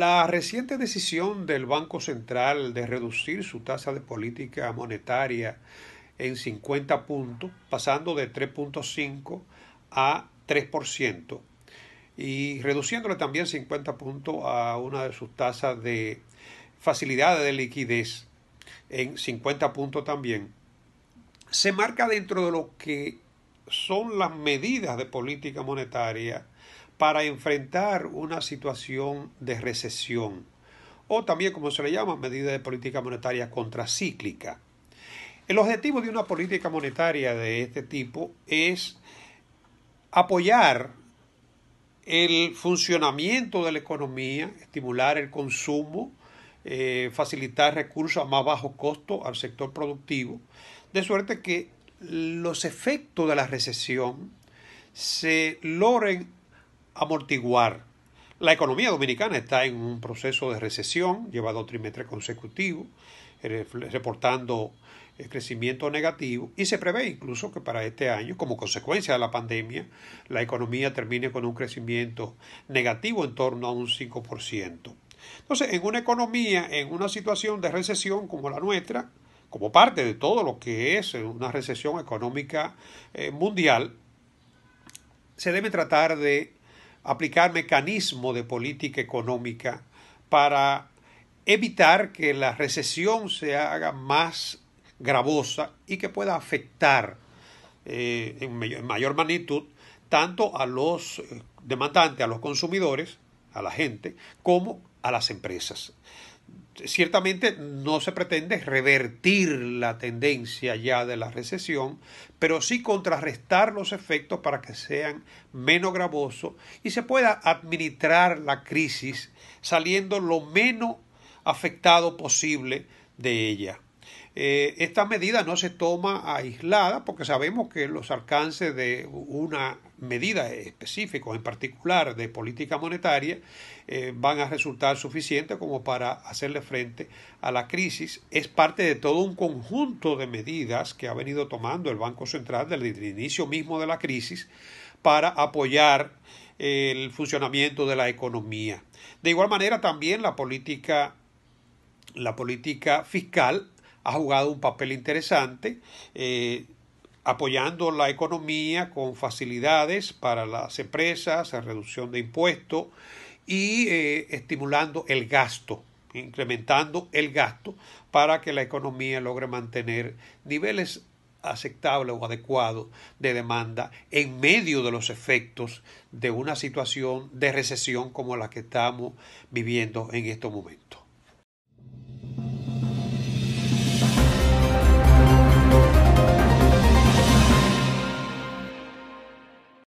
La reciente decisión del Banco Central de reducir su tasa de política monetaria en 50 puntos, pasando de 3.5 a 3%, y reduciéndole también 50 puntos a una de sus tasas de facilidades de liquidez en 50 puntos también, se marca dentro de lo que son las medidas de política monetaria para enfrentar una situación de recesión o también como se le llama medida de política monetaria contracíclica. El objetivo de una política monetaria de este tipo es apoyar el funcionamiento de la economía, estimular el consumo, eh, facilitar recursos a más bajo costo al sector productivo, de suerte que los efectos de la recesión se logren amortiguar. La economía dominicana está en un proceso de recesión, llevado dos trimestres consecutivos, reportando eh, crecimiento negativo y se prevé incluso que para este año, como consecuencia de la pandemia, la economía termine con un crecimiento negativo en torno a un 5%. Entonces, en una economía, en una situación de recesión como la nuestra, como parte de todo lo que es una recesión económica eh, mundial, se debe tratar de aplicar mecanismos de política económica para evitar que la recesión se haga más gravosa y que pueda afectar eh, en mayor magnitud tanto a los eh, demandantes, a los consumidores, a la gente, como a las empresas. Ciertamente no se pretende revertir la tendencia ya de la recesión, pero sí contrarrestar los efectos para que sean menos gravosos y se pueda administrar la crisis saliendo lo menos afectado posible de ella. Eh, esta medida no se toma aislada porque sabemos que los alcances de una medida específica, en particular de política monetaria, eh, van a resultar suficientes como para hacerle frente a la crisis. Es parte de todo un conjunto de medidas que ha venido tomando el Banco Central desde el inicio mismo de la crisis para apoyar el funcionamiento de la economía. De igual manera, también la política, la política fiscal ha jugado un papel interesante, eh, apoyando la economía con facilidades para las empresas, reducción de impuestos y eh, estimulando el gasto, incrementando el gasto para que la economía logre mantener niveles aceptables o adecuados de demanda en medio de los efectos de una situación de recesión como la que estamos viviendo en estos momentos.